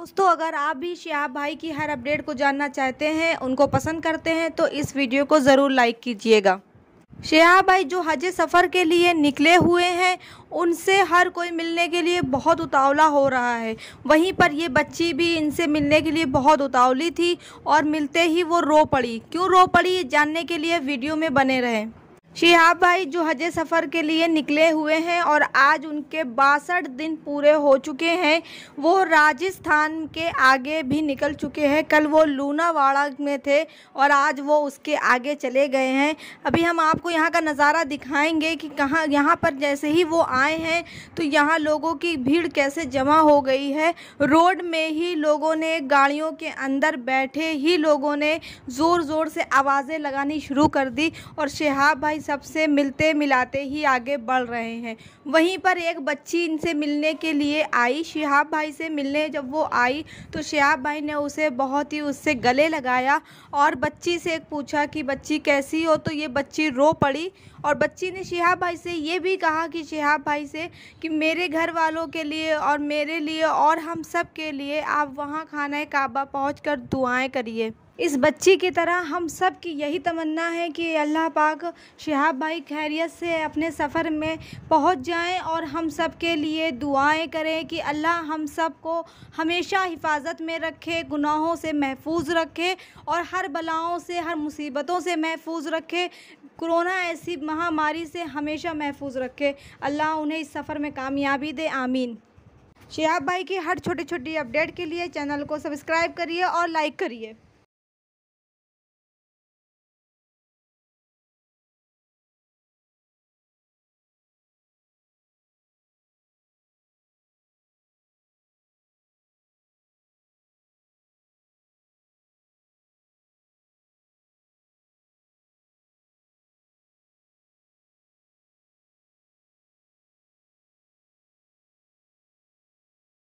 दोस्तों अगर आप भी शिहाब भाई की हर अपडेट को जानना चाहते हैं उनको पसंद करते हैं तो इस वीडियो को ज़रूर लाइक कीजिएगा शेहा भाई जो हज सफ़र के लिए निकले हुए हैं उनसे हर कोई मिलने के लिए बहुत उतावला हो रहा है वहीं पर ये बच्ची भी इनसे मिलने के लिए बहुत उतावली थी और मिलते ही वो रो पड़ी क्यों रो पड़ी जानने के लिए वीडियो में बने रहें शिहाब भाई जो हज सफ़र के लिए निकले हुए हैं और आज उनके बासठ दिन पूरे हो चुके हैं वो राजस्थान के आगे भी निकल चुके हैं कल वो लूनावाड़ा में थे और आज वो उसके आगे चले गए हैं अभी हम आपको यहाँ का नज़ारा दिखाएंगे कि कहाँ यहाँ पर जैसे ही वो आए हैं तो यहाँ लोगों की भीड़ कैसे जमा हो गई है रोड में ही लोगों ने गाड़ियों के अंदर बैठे ही लोगों ने ज़ोर ज़ोर से आवाज़ें लगानी शुरू कर दी और शहाब भाई सबसे मिलते मिलाते ही आगे बढ़ रहे हैं वहीं पर एक बच्ची इनसे मिलने के लिए आई शिहाब भाई से मिलने जब वो आई तो शिहाब भाई ने उसे बहुत ही उससे गले लगाया और बच्ची से पूछा कि बच्ची कैसी हो तो ये बच्ची रो पड़ी और बच्ची ने शिहाब भाई से ये भी कहा कि शिहाब भाई से कि मेरे घर वालों के लिए और मेरे लिए और हम सब के लिए आप वहाँ खाना काबा पहुँच कर दुआएँ करिए इस बच्ची की तरह हम सब की यही तमन्ना है कि अल्लाह पाक शहाब भाई खैरियत से अपने सफ़र में पहुंच जाएं और हम सब के लिए दुआएं करें कि अल्लाह हम सब को हमेशा हिफाजत में रखे गुनाहों से महफूज रखे और हर बलाओं से हर मुसीबतों से महफूज रखे कोरोना ऐसी महामारी से हमेशा महफूज रखे अल्लाह उन्हें इस सफ़र में कामयाबी दे आमीन शहाब भाई की हर छोटी छोटी अपडेट के लिए चैनल को सब्सक्राइब करिए और लाइक करिए